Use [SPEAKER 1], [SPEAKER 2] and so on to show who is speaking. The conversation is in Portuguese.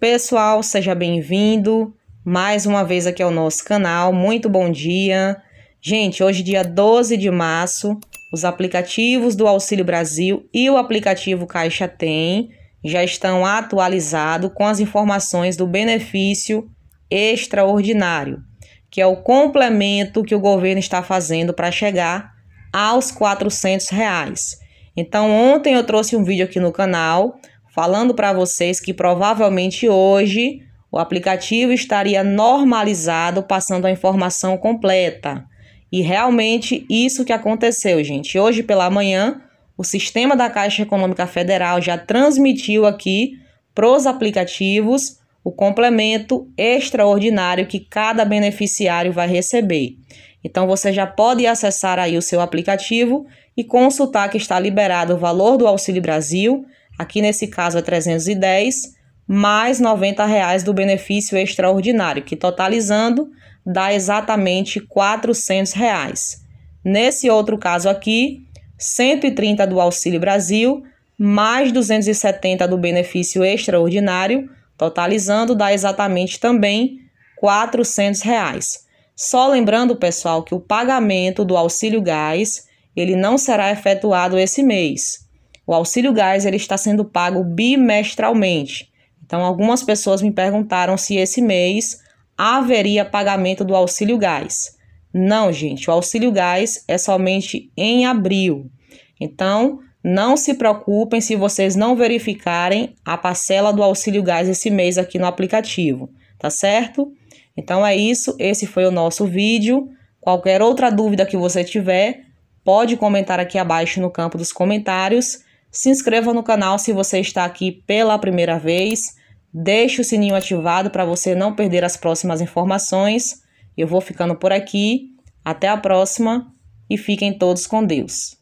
[SPEAKER 1] Pessoal, seja bem-vindo mais uma vez aqui ao nosso canal. Muito bom dia. Gente, hoje dia 12 de março, os aplicativos do Auxílio Brasil e o aplicativo Caixa Tem já estão atualizados com as informações do benefício extraordinário, que é o complemento que o governo está fazendo para chegar aos R$ reais. Então, ontem eu trouxe um vídeo aqui no canal falando para vocês que provavelmente hoje o aplicativo estaria normalizado, passando a informação completa. E realmente isso que aconteceu, gente. Hoje pela manhã, o sistema da Caixa Econômica Federal já transmitiu aqui para os aplicativos o complemento extraordinário que cada beneficiário vai receber. Então você já pode acessar aí o seu aplicativo e consultar que está liberado o valor do Auxílio Brasil, aqui nesse caso é 310, mais R$ 90 reais do benefício extraordinário, que totalizando dá exatamente R$ 400. Reais. Nesse outro caso aqui, 130 do Auxílio Brasil, mais 270 do benefício extraordinário, totalizando dá exatamente também R$ 400. Reais. Só lembrando, pessoal, que o pagamento do auxílio gás, ele não será efetuado esse mês. O auxílio gás ele está sendo pago bimestralmente. Então, algumas pessoas me perguntaram se esse mês haveria pagamento do auxílio gás. Não, gente, o auxílio gás é somente em abril. Então, não se preocupem se vocês não verificarem a parcela do auxílio gás esse mês aqui no aplicativo, tá certo? Então é isso, esse foi o nosso vídeo. Qualquer outra dúvida que você tiver, pode comentar aqui abaixo no campo dos comentários. Se inscreva no canal se você está aqui pela primeira vez. Deixe o sininho ativado para você não perder as próximas informações. Eu vou ficando por aqui. Até a próxima e fiquem todos com Deus.